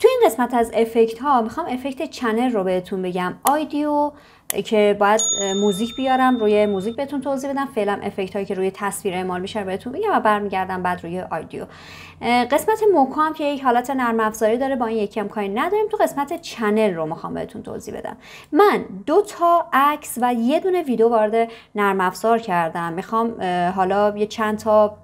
تو این قسمت از افکت ها میخوام افکت چنل رو بهتون بگم آیدیو که باید موزیک بیارم روی موزیک بهتون توضیح بدم فعلا افکت هایی که روی تصویر اعمال میشه بهتون میگم و برمیگردم بعد روی آیدیو قسمت موکام که یک حالت نرم افزاری داره با این یکی امکانی نداریم تو قسمت چنل رو میخوام بهتون توضیح بدم من دو تا عکس و یه دونه ویدیو وارد نرم افزار کردم میخوام حالا یه چند تا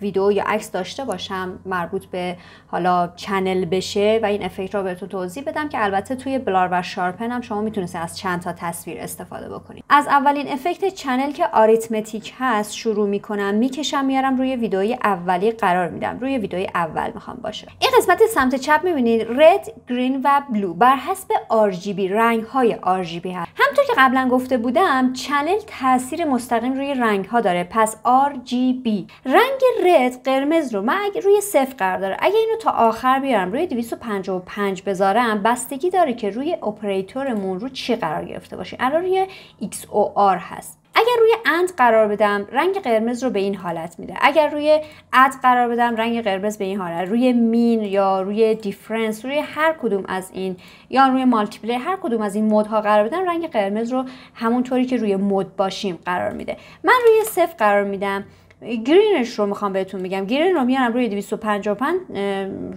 ویدیو یا عکس داشته باشم مربوط به حالا چنل بشه و این افکت رو بهتون توضیح بدم که البته توی بلار و شارپن هم شما میتونید از چند تا تصویر استفاده بکنید از اولین افکت چنل که آریتمتیک هست شروع میکنم میکشم میارم روی ویدئوی اولی قرار میدم روی ویدئوی اول میخوام باشه این قسمت سمت چپ میبینید رد گرین و بلو بر حسب RGB رنگ های RGB هست همطور که قبلا گفته بودم چنل تاثیر مستقیم روی رنگ ها داره پس RGB رنگ رد قرمز رو من اگه روی صفر قرار داره اگه اینو تا آخر بیارم روی 255 بذارم بستگی داره که روی اپراتورمون رو چی قرار گرفته باشین الان روی XOR هست اگر روی اند قرار بدم رنگ قرمز رو به این حالت میده اگر روی اد قرار بدم رنگ قرمز به این حالت روی مین یا روی دیفرنس روی هر کدوم از این یا روی مالتیپلی هر کدوم از این مودها قرار بدم رنگ قرمز رو همونطوری که روی مود باشیم قرار میده من روی صفر قرار میدم گرینش رو میخوام بهتون میگم گرین رو میارم روی 255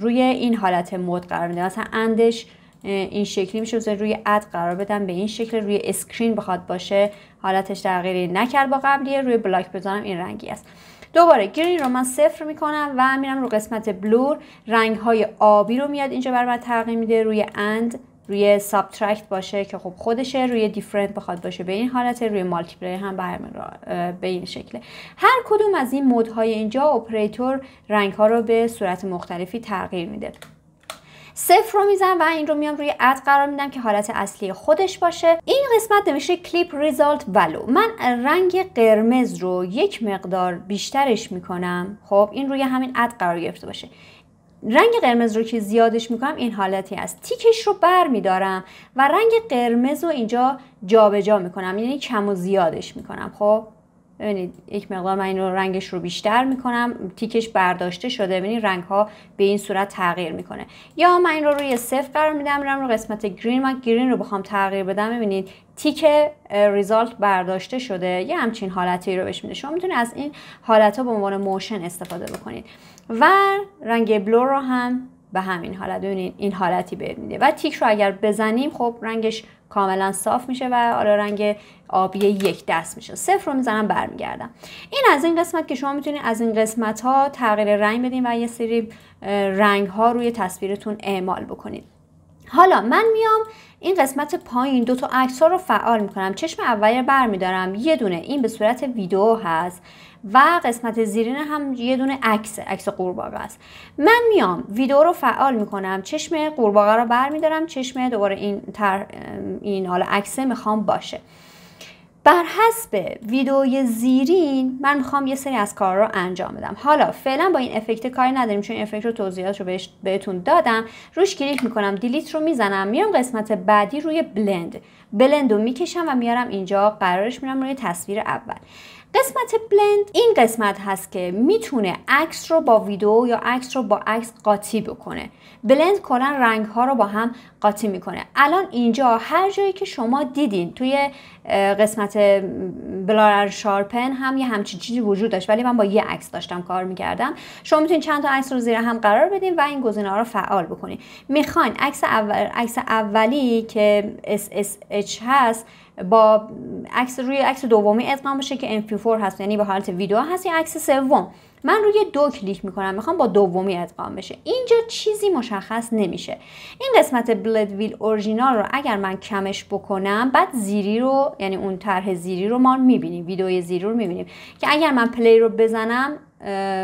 روی این حالت مود قرار میده مثلا اندش این شکلی میشه بزنید روی اد قرار بدم به این شکل روی اسکرین بخواد باشه حالتش تغییری نکرد با قبلیه روی بلاک بزنم این رنگی است دوباره گرین رو من صفر میکنم و میرم رو قسمت بلور رنگ های آبی رو میاد اینجا بر من تغییر میده روی اند روی سابترکت باشه که خب خودشه روی دیفرنت بخواد باشه به این حالت روی مالتیپلی هم به, به این شکله هر کدوم از این مودهای اینجا اپراتور رنگ ها رو به صورت مختلفی تغییر میده صفر رو میزنم و این رو میام روی اد قرار میدم که حالت اصلی خودش باشه این قسمت نمیشه کلیپ ریزالت ولو من رنگ قرمز رو یک مقدار بیشترش میکنم خب این روی همین اد قرار گرفته باشه رنگ قرمز رو که زیادش میکنم این حالتی است تیکش رو بر میدارم و رنگ قرمز رو اینجا جابجا جا میکنم یعنی کم و زیادش میکنم خب ببینید یک مقدار من این رنگش رو بیشتر میکنم تیکش برداشته شده ببینید رنگ ها به این صورت تغییر میکنه یا من این رو روی صفر قرار میدم میرم رو قسمت گرین و گرین رو بخوام تغییر بدم ببینید تیک ریزالت برداشته شده یه همچین حالتی رو بهش میده شما میتونید از این حالت ها به عنوان موشن استفاده بکنید و رنگ بلو رو هم به همین حالت ببینید این حالتی به میده و تیک رو اگر بزنیم خب رنگش کاملا صاف میشه و حالا رنگ آبی یک دست میشه صفر رو میزنم برمیگردم این از این قسمت که شما میتونید از این قسمت ها تغییر رنگ بدین و یه سری رنگ ها روی تصویرتون اعمال بکنید حالا من میام این قسمت پایین دو تا عکس ها رو فعال میکنم چشم اولی رو برمیدارم یه دونه این به صورت ویدیو هست و قسمت زیرین هم یه دونه عکس عکس قورباغه است من میام ویدیو رو فعال میکنم چشم قورباغه رو برمیدارم چشم دوباره این تر این حالا عکسه میخوام باشه بر حسب ویدئوی زیرین من میخوام یه سری از کار رو انجام بدم حالا فعلا با این افکت کاری نداریم چون این افکت رو توضیحات رو بهتون دادم روش کلیک میکنم دیلیت رو میزنم میرم قسمت بعدی روی بلند بلند رو میکشم و میارم اینجا قرارش میرم روی تصویر اول قسمت بلند این قسمت هست که میتونه عکس رو با ویدیو یا عکس رو با عکس قاطی بکنه بلند کلا رنگ ها رو با هم قاطی میکنه الان اینجا هر جایی که شما دیدین توی قسمت بلارر شارپن هم یه همچین چیزی وجود داشت ولی من با یه عکس داشتم کار میکردم شما میتونید چند تا عکس رو زیر هم قرار بدین و این گزینه ها رو فعال بکنین میخواین عکس اول اولی که SSH هست با عکس روی عکس دومی ادغام بشه که MP4 هست یعنی به حالت ویدیو هست یا عکس سوم من روی دو کلیک میکنم میخوام با دومی ادغام بشه اینجا چیزی مشخص نمیشه این قسمت ویل اورجینال رو اگر من کمش بکنم بعد زیری رو یعنی اون طرح زیری رو ما میبینیم ویدیوی زیری رو میبینیم که اگر من پلی رو بزنم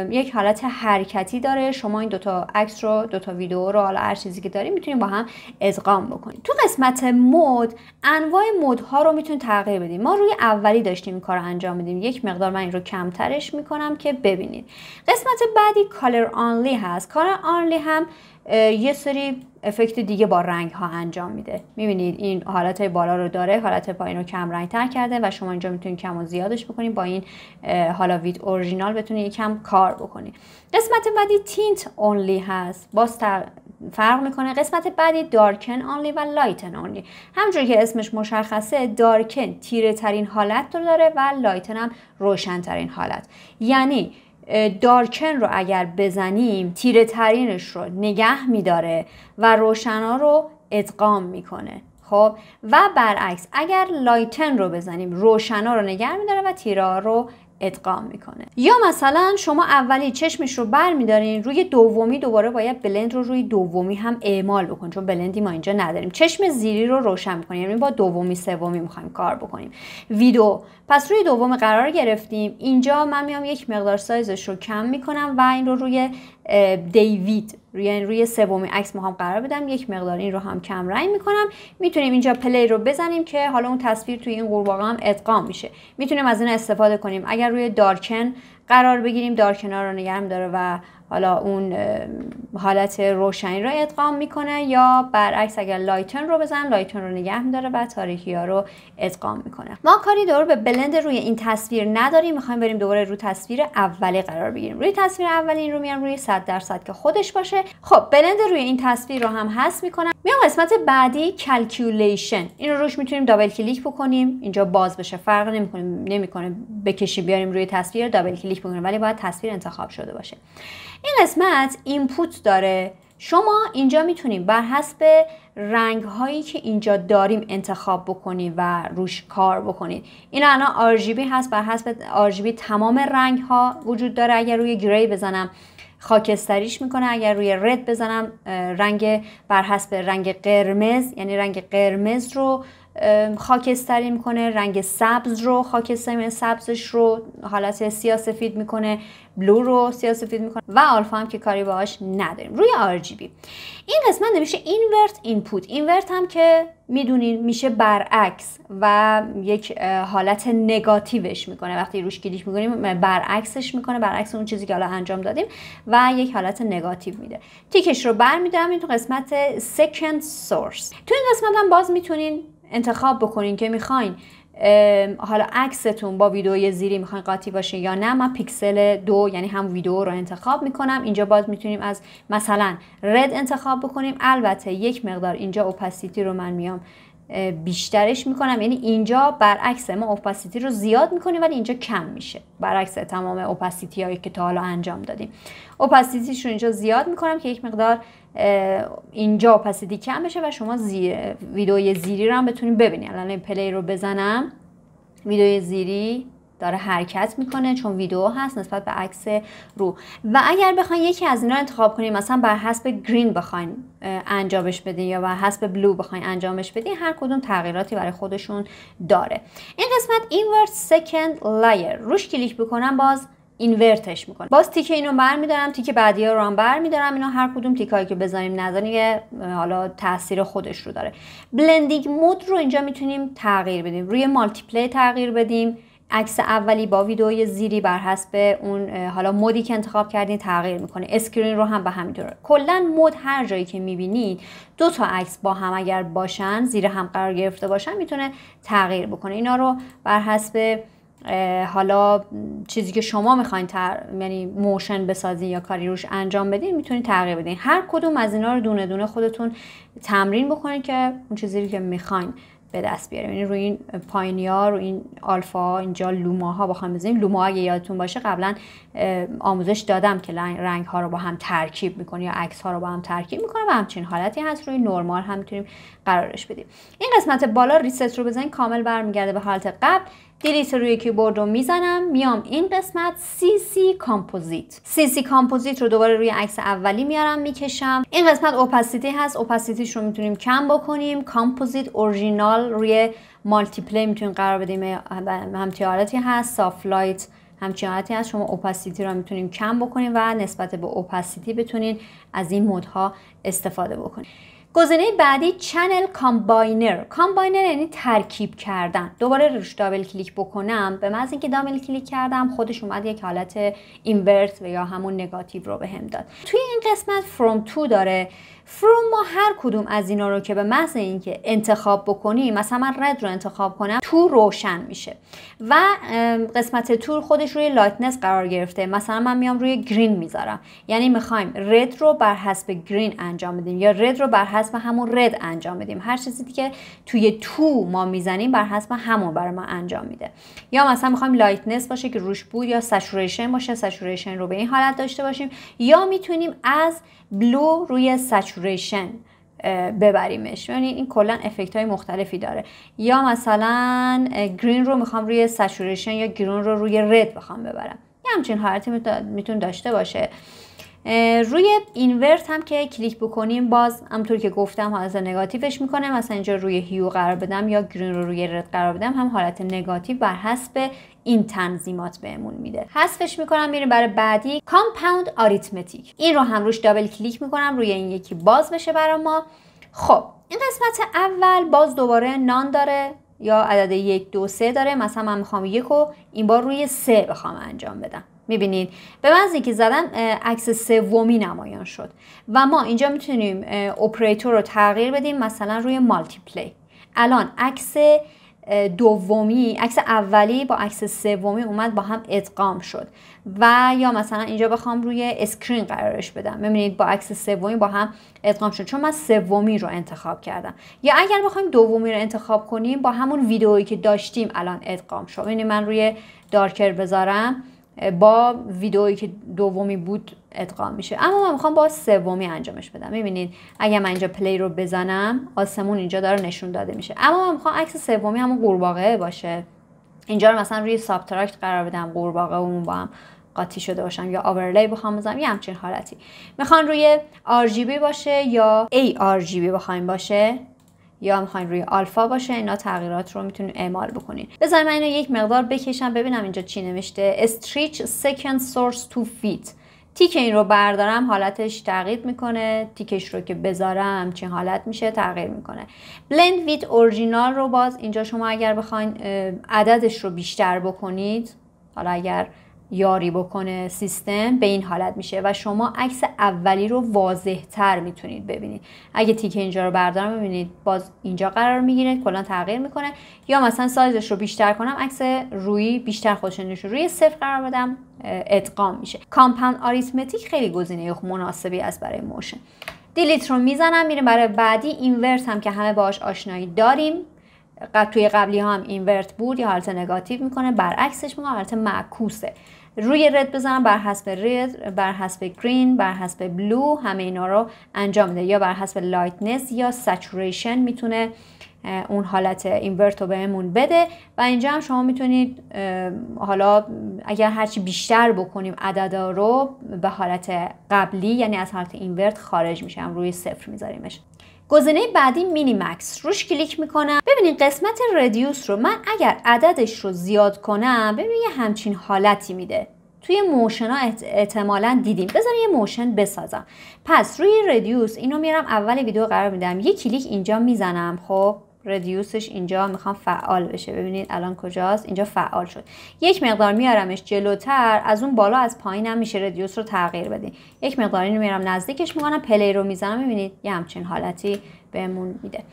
یک حالت حرکتی داره شما این دوتا عکس رو دوتا ویدیو رو حالا هر چیزی که داریم میتونیم با هم ادغام بکنیم تو قسمت مود انواع ها رو میتونیم تغییر بدیم ما روی اولی داشتیم این کار رو انجام میدیم یک مقدار من این رو کمترش میکنم که ببینید قسمت بعدی کالر آنلی هست کالر آنلی هم یه سری افکت دیگه با رنگ ها انجام میده میبینید این حالت های بالا رو داره حالت پایین رو کم رنگ تر کرده و شما اینجا میتونید کم و زیادش بکنید با این حالا وید اورجینال بتونید کم کار بکنید قسمت بعدی تینت اونلی هست باز فرق میکنه قسمت بعدی دارکن آنلی و لایتن آنلی همجور که اسمش مشخصه دارکن تیره ترین حالت رو داره و لایتن هم روشن حالت یعنی دارکن رو اگر بزنیم تیره ترینش رو نگه میداره و روشنا رو ادغام میکنه خب و برعکس اگر لایتن رو بزنیم روشنا رو نگه میداره و تیرا رو ادغام میکنه یا مثلا شما اولی چشمش رو برمیدارین روی دومی دوباره باید بلند رو روی دومی هم اعمال بکنید چون بلندی ما اینجا نداریم چشم زیری رو روشن میکنیم یعنی با دومی سومی میخوایم کار بکنیم ویدو پس روی دوم قرار گرفتیم اینجا من میام یک مقدار سایزش رو کم میکنم و این رو روی دیوید یعنی روی سومی عکس ما هم قرار بدم یک مقدار این رو هم کم رنگ میکنم میتونیم اینجا پلی رو بزنیم که حالا اون تصویر توی این قورباغه هم ادغام میشه میتونیم از این استفاده کنیم اگر روی دارکن قرار بگیریم دارکنا رو نگرم داره و حالا اون حالت روشنی رو ادغام میکنه یا برعکس اگر لایتن رو بزن لایتن رو نگه میداره و تاریکی ها رو ادغام میکنه ما کاری دور به بلند روی این تصویر نداریم میخوایم بریم دوباره روی تصویر اولی قرار بگیریم روی تصویر اولی این رو میام روی 100 درصد که خودش باشه خب بلند روی این تصویر رو هم هست میکنم میام قسمت بعدی کلکیولیشن این رو روش میتونیم دابل کلیک بکنیم اینجا باز بشه فرق نمیکنه نمیکنه بکشی بیاریم روی تصویر دابل کلیک بکنیم ولی باید تصویر انتخاب شده باشه این قسمت اینپوت داره شما اینجا میتونیم بر حسب رنگ هایی که اینجا داریم انتخاب بکنید و روش کار بکنید این الان RGB هست بر حسب RGB تمام رنگ ها وجود داره اگر روی گری بزنم خاکستریش میکنه اگر روی رد بزنم رنگ بر حسب رنگ قرمز یعنی رنگ قرمز رو خاکستری میکنه رنگ سبز رو خاکستری سبزش رو حالت سفید میکنه بلو رو سفید میکنه و آلفا هم که کاری باهاش نداریم روی RGB این قسمت نمیشه اینورت اینپوت اینورت هم که میدونین میشه برعکس و یک حالت نگاتیوش میکنه وقتی روش کلیک میکنیم برعکسش میکنه برعکس اون چیزی که حالا انجام دادیم و یک حالت نگاتیو میده تیکش رو برمیدارم این تو قسمت سکند سورس تو این قسمت هم باز میتونین انتخاب بکنین که میخواین حالا عکستون با ویدیو زیری میخواین قاطی باشه یا نه من پیکسل دو یعنی هم ویدیو رو انتخاب میکنم اینجا باز میتونیم از مثلا رد انتخاب بکنیم البته یک مقدار اینجا اوپاسیتی رو من میام بیشترش میکنم یعنی اینجا برعکس ما اوپاسیتی رو زیاد میکنیم ولی اینجا کم میشه برعکس تمام اوپاسیتی هایی که تا حالا انجام دادیم اوپاسیتیش رو اینجا زیاد میکنم که یک مقدار اینجا پس کم بشه و شما زیر زیری رو هم بتونید ببینید الان این پلی رو بزنم ویدئوی زیری داره حرکت میکنه چون ویدیو هست نسبت به عکس رو و اگر بخواین یکی از اینا رو انتخاب کنین مثلا بر حسب گرین بخواین انجامش بدین یا بر حسب بلو بخواین انجامش بدین هر کدوم تغییراتی برای خودشون داره این قسمت اینورت سکند لایر روش کلیک بکنم باز اینورتش میکنه باز تیکه اینو برمیدارم تیکه بعدی رو هم برمیدارم اینا هر کدوم تیکایی که بزنیم نزنیم حالا تاثیر خودش رو داره بلندینگ مود رو اینجا میتونیم تغییر بدیم روی مالتیپلی تغییر بدیم عکس اولی با ویدئوی زیری بر حسب اون حالا مودی که انتخاب کردین تغییر میکنه اسکرین رو هم به همین طور کلا مود هر جایی که میبینید دو تا عکس با هم اگر باشن زیر هم قرار گرفته باشن میتونه تغییر بکنه اینا رو بر حسب حالا چیزی که شما میخواین تر... یعنی موشن بسازین یا کاری روش انجام بدین میتونین تغییر بدین هر کدوم از اینا رو دونه دونه خودتون تمرین بکنین که اون چیزی که میخواین به دست بیاریم یعنی روی این پایینی روی این آلفا اینجا لوما ها بخوام بزنیم لوما اگه یادتون باشه قبلا آموزش دادم که رنگ ها رو با هم ترکیب میکنی یا عکس ها رو با هم ترکیب میکنه و همچین حالتی هست روی نرمال هم میتونیم قرارش بدیم این قسمت بالا ریست رو بزنین کامل برمیگرده به حالت قبل دیلیت روی کیبورد رو میزنم میام این قسمت CC کامپوزیت CC کامپوزیت رو دوباره روی عکس اولی میارم میکشم این قسمت اوپاسیتی هست اوپاسیتیش رو میتونیم کم بکنیم کامپوزیت اورجینال روی مالتیپلی میتونیم قرار بدیم هم هست سافت لایت همچین هست شما اوپاسیتی رو میتونیم کم بکنیم و نسبت به اوپاسیتی بتونین از این مودها استفاده بکنیم گزینه بعدی چنل کامباینر کامباینر یعنی ترکیب کردن دوباره روش دابل کلیک بکنم به محض اینکه دابل کلیک کردم خودش اومد یک حالت اینورت و یا همون نگاتیو رو بهم به داد توی این قسمت فروم تو داره فروم ما هر کدوم از اینا رو که به محض اینکه انتخاب بکنی مثلا من رد رو انتخاب کنم تو روشن میشه و قسمت تور خودش روی لایتنس قرار گرفته مثلا من میام روی گرین میذارم یعنی میخوایم رد رو بر حسب گرین انجام بدیم یا رد رو بر حسب حسب همون رد انجام بدیم هر چیزی که توی تو ما میزنیم بر حسب همون برای ما انجام میده یا مثلا میخوایم لایتنس باشه که روش بود یا سچوریشن باشه سچوریشن رو به این حالت داشته باشیم یا میتونیم از بلو روی سچوریشن ببریمش یعنی این کلا افکت های مختلفی داره یا مثلا گرین رو میخوام روی سچوریشن یا گرون رو روی رد بخوام ببرم یه همچین حالتی میتون داشته باشه روی اینورت هم که کلیک بکنیم باز همطور که گفتم حالت نگاتیوش میکنه مثلا اینجا روی هیو قرار بدم یا گرین رو روی رد قرار بدم هم حالت نگاتیو بر حسب این تنظیمات بهمون میده حذفش میکنم میریم برای بعدی کامپاوند آریتمتیک این رو هم روش دابل کلیک میکنم روی این یکی باز بشه برای ما خب این قسمت اول باز دوباره نان داره یا عدد یک دو سه داره مثلا من میخوام یک و این بار روی سه بخوام انجام بدم میبینید به وزنی که زدم عکس سومی نمایان شد و ما اینجا میتونیم اپراتور رو تغییر بدیم مثلا روی مالتی پلی الان عکس دومی عکس اولی با عکس سومی اومد با هم ادغام شد و یا مثلا اینجا بخوام روی اسکرین قرارش بدم ببینید با عکس سومی با هم ادغام شد چون من سومی رو انتخاب کردم یا اگر بخوایم دومی رو انتخاب کنیم با همون ویدئویی که داشتیم الان ادغام شد من روی دارکر بذارم با ویدئویی که دومی بود ادغام میشه اما من میخوام با سومی انجامش بدم میبینید اگر من اینجا پلی رو بزنم آسمون اینجا داره نشون داده میشه اما من میخوام عکس سومی همون قورباغه باشه اینجا رو مثلا روی سابتراکت قرار بدم قورباغه اون با هم قاطی شده باشم یا آورلی بخوام بزنم یه همچین حالتی میخوان روی RGB باشه یا ARGB بخوایم باشه یا میخواین روی آلفا باشه اینا تغییرات رو میتونین اعمال بکنین بذارید من اینو یک مقدار بکشم ببینم اینجا چی نوشته stretch second source to fit تیک این رو بردارم حالتش تغییر میکنه تیکش رو که بذارم چه حالت میشه تغییر میکنه blend ویت original رو باز اینجا شما اگر بخواین عددش رو بیشتر بکنید حالا اگر یاری بکنه سیستم به این حالت میشه و شما عکس اولی رو واضح تر میتونید ببینید اگه تیک اینجا رو بردارم ببینید باز اینجا قرار میگیره کلا تغییر میکنه یا مثلا سایزش رو بیشتر کنم عکس روی بیشتر خودش روی صفر قرار بدم ادغام میشه کامپاند آریتمتیک خیلی گزینه مناسبی است برای موشن دیلیت رو میزنم میریم برای بعدی اینورت هم که همه باهاش آشنایی داریم توی قبلی ها هم اینورت بود یا حالت نگاتیو میکنه برعکسش میکنه حالت معکوسه روی رد بزنم بر حسب رد بر حسب گرین بر حسب بلو همه اینا رو انجام میده یا بر حسب لایتنس یا سچوریشن میتونه اون حالت اینورت رو بهمون بده و اینجا هم شما میتونید حالا اگر هرچی بیشتر بکنیم عددا رو به حالت قبلی یعنی از حالت اینورت خارج میشم روی صفر میذاریمش گزینه بعدی مینی مکس روش کلیک میکنم ببینید قسمت ردیوس رو من اگر عددش رو زیاد کنم ببینید یه همچین حالتی میده توی موشن ها احتمالا دیدیم بذاره یه موشن بسازم پس روی ردیوس اینو میرم اول ویدیو قرار میدم یه کلیک اینجا میزنم خب ردیوسش اینجا میخوام فعال بشه ببینید الان کجاست اینجا فعال شد یک مقدار میارمش جلوتر از اون بالا از پایینم میشه ردیوس رو تغییر بدین یک مقدار اینو میارم نزدیکش میکنم پلی رو میزنم میبینید یه همچین حالتی بهمون میده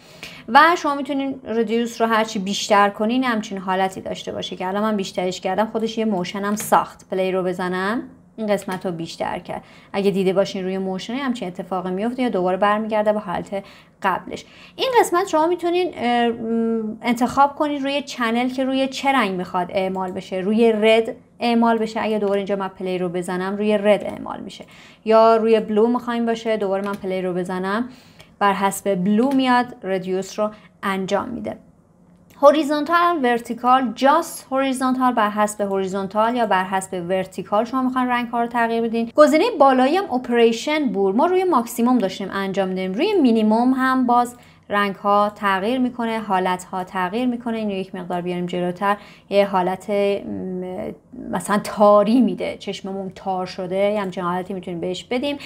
و شما میتونین ردیوس رو هرچی بیشتر کنین همچین حالتی داشته باشه که الان من بیشترش کردم خودش یه موشنم ساخت پلی رو بزنم این قسمت رو بیشتر کرد اگه دیده باشین روی موشنی همچین اتفاقی میفته یا دوباره برمیگرده به حالت قبلش این قسمت شما میتونین انتخاب کنید روی چنل که روی چه رنگ میخواد اعمال بشه روی رد اعمال بشه اگه دوباره اینجا من پلی رو بزنم روی رد اعمال میشه یا روی بلو میخوایم باشه دوباره من پلی رو بزنم بر حسب بلو میاد ردیوس رو انجام میده هوریزونتال ورتیکال جاست هوریزونتال بر حسب هوریزونتال یا بر حسب ورتیکال شما میخوان رنگ ها رو تغییر بدین گزینه بالایی هم اپریشن بور ما روی ماکسیموم داشتیم انجام دیم روی مینیموم هم باز رنگ ها تغییر میکنه حالت ها تغییر میکنه اینو یک مقدار بیاریم جلوتر یه حالت مثلا تاری میده چشممون تار شده یه همچین حالتی میتونیم بهش بدیم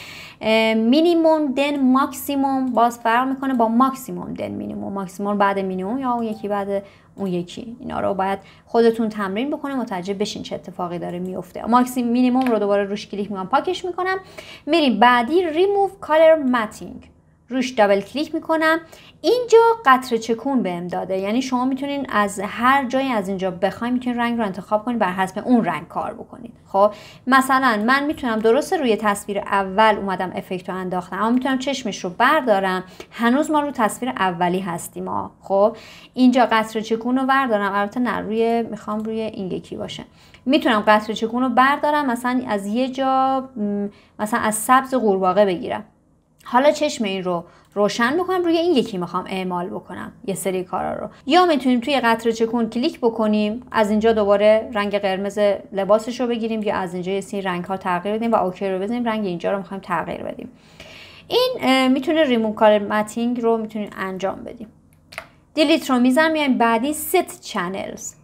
مینیموم دن ماکسیموم باز فرق میکنه با ماکسیموم دن مینیموم ماکسیموم بعد مینیموم یا اون یکی بعد اون یکی اینا رو باید خودتون تمرین بکنه متوجه بشین چه اتفاقی داره میفته ماکسیم مینیموم رو دوباره روش کلیک میکنم پاکش میکنم میریم بعدی ریموف کالر ماتینگ روش دابل کلیک میکنم اینجا قطر چکون بهم داده یعنی شما میتونین از هر جایی از اینجا بخوای میتونین رنگ رو انتخاب کنید بر حسب اون رنگ کار بکنید خب مثلا من میتونم درست روی تصویر اول اومدم افکت رو انداختم اما میتونم چشمش رو بردارم هنوز ما رو تصویر اولی هستیم ها خب اینجا قطر چکون رو بردارم البته نه روی میخوام روی این یکی باشه میتونم قطر چکون رو بردارم مثلا از یه جا مثلا از سبز قورباغه بگیرم حالا چشم این رو روشن بکنم روی این یکی میخوام اعمال بکنم یه سری کارا رو یا میتونیم توی قطره چکون کلیک بکنیم از اینجا دوباره رنگ قرمز لباسش رو بگیریم یا از اینجا یه سین رنگ ها تغییر بدیم و اوکی رو بزنیم رنگ اینجا رو میخوایم تغییر بدیم این میتونه ریمون کار متینگ رو میتونیم انجام بدیم دیلیت رو میزنم میایم بعدی ست چنلز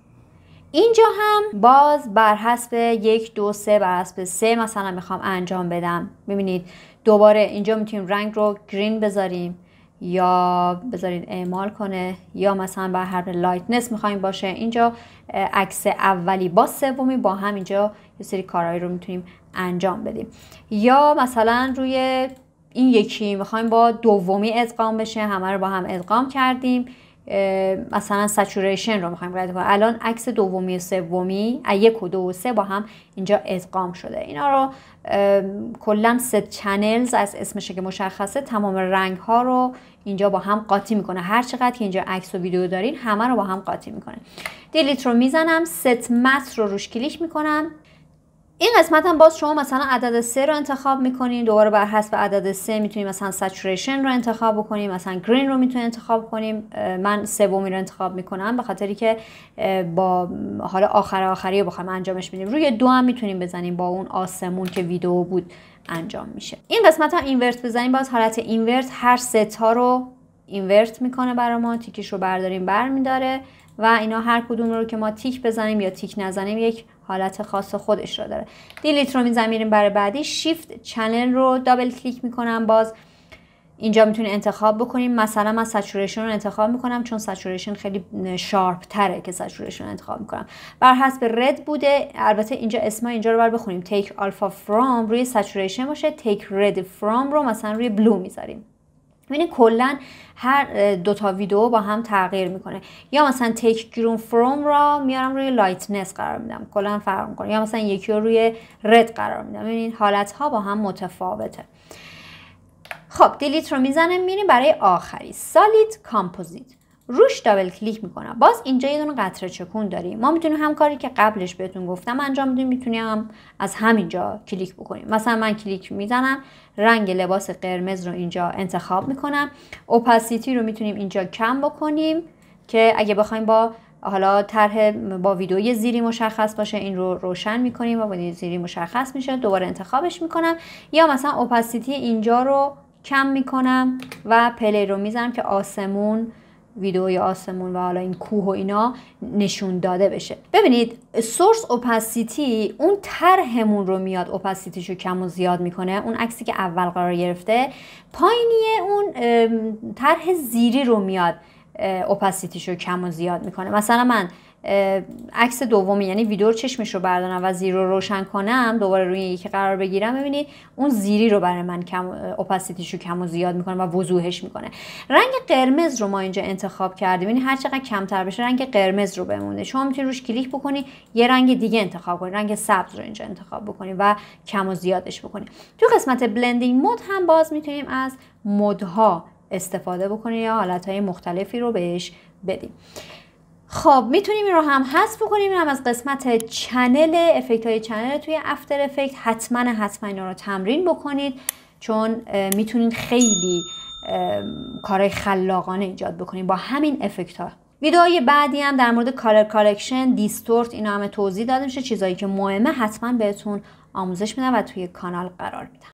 اینجا هم باز بر حسب یک دو سه بر حسب سه مثلا میخوام انجام بدم ببینید دوباره اینجا میتونیم رنگ رو گرین بذاریم یا بذارید اعمال کنه یا مثلا بر هر لایتنس میخوایم باشه اینجا عکس اولی با سومی با هم اینجا یه سری کارهایی رو میتونیم انجام بدیم یا مثلا روی این یکی میخوایم با دومی ادغام بشه همه رو با هم ادغام کردیم مثلا سچوریشن رو میخوایم رد کنیم الان عکس دومی و سومی یک و دو و سه با هم اینجا ادغام شده اینا رو کلا ست چنلز از اسمش که مشخصه تمام رنگ ها رو اینجا با هم قاطی میکنه هر چقدر که اینجا عکس و ویدیو دارین همه رو با هم قاطی میکنه دیلیت رو میزنم ست مت رو روش کلیک میکنم این قسمت هم باز شما مثلا عدد سه رو انتخاب میکنین دوباره بر حسب عدد سه میتونیم مثلا سچوریشن رو انتخاب بکنیم مثلا گرین رو میتونیم انتخاب کنیم من سومی رو انتخاب میکنم به خاطری که با حال آخر آخری بخوام انجامش بدیم روی دو هم میتونیم بزنیم با اون آسمون که ویدیو بود انجام میشه این قسمت هم اینورت بزنیم باز حالت اینورت هر ستا رو اینورت میکنه برا ما تیکش رو برداریم برمیداره و اینا هر کدوم رو که ما تیک بزنیم یا تیک نزنیم یک حالت خاص خودش رو داره دیلیت رو میزن میریم برای بعدی شیفت چنل رو دابل کلیک میکنم باز اینجا میتونی انتخاب بکنیم مثلا من سچوریشن رو انتخاب میکنم چون سچوریشن خیلی شارپ تره که سچوریشن رو انتخاب میکنم بر حسب رد بوده البته اینجا اسما اینجا رو بر بخونیم تیک آلفا فرام روی سچوریشن باشه تیک رد فرام رو مثلا روی بلو میذاریم ببینید کلا هر دوتا ویدیو با هم تغییر میکنه یا مثلا تک گرون فروم را میارم روی لایتنس قرار میدم کلا فرق میکنه یا مثلا یکی رو روی رد قرار میدم ببینید حالت ها با هم متفاوته خب دیلیت رو میزنه میریم برای آخری سالید کامپوزیت روش دابل کلیک میکنم باز اینجا یه دونه قطره چکون داریم ما میتونیم هم کاری که قبلش بهتون گفتم انجام بدیم میتونیم از همینجا کلیک بکنیم مثلا من کلیک میزنم رنگ لباس قرمز رو اینجا انتخاب میکنم اوپاسیتی رو میتونیم اینجا کم بکنیم که اگه بخوایم با حالا طرح با ویدئوی زیری مشخص باشه این رو روشن میکنیم و با زیری مشخص میشه دوباره انتخابش میکنم یا مثلا اوپاسیتی اینجا رو کم میکنم و پلی رو میزنم که آسمون ویدئوی آسمون و حالا این کوه و اینا نشون داده بشه ببینید سورس اوپاسیتی اون طرحمون رو میاد اوپاسیتیشو کم و زیاد میکنه اون عکسی که اول قرار گرفته پایینی اون طرح زیری رو میاد اوپاسیتیشو کم و زیاد میکنه مثلا من عکس دومی یعنی ویدیو چشمش رو بردارم و زیر رو روشن کنم دوباره روی یکی قرار بگیرم ببینید اون زیری رو برای من کم اپاسیتیش رو کم و زیاد میکنه و وضوحش میکنه رنگ قرمز رو ما اینجا انتخاب کردیم یعنی هر چقدر کمتر بشه رنگ قرمز رو بمونه شما میتونید روش کلیک بکنی یه رنگ دیگه انتخاب کنید رنگ سبز رو اینجا انتخاب بکنید و کم و زیادش بکنید تو قسمت بلندینگ مود هم باز میتونیم از مدها استفاده بکنیم یا حالت های مختلفی رو بهش بدیم خب میتونیم این رو هم حذف بکنیم این هم از قسمت چنل افکت های چنل توی افتر افکت حتما حتما این رو تمرین بکنید چون میتونید خیلی کارهای خلاقانه ایجاد بکنید با همین افکت ها ویدئوهای بعدی هم در مورد کالر کالکشن دیستورت اینا همه توضیح داده میشه چیزایی که مهمه حتما بهتون آموزش میدم و توی کانال قرار میدم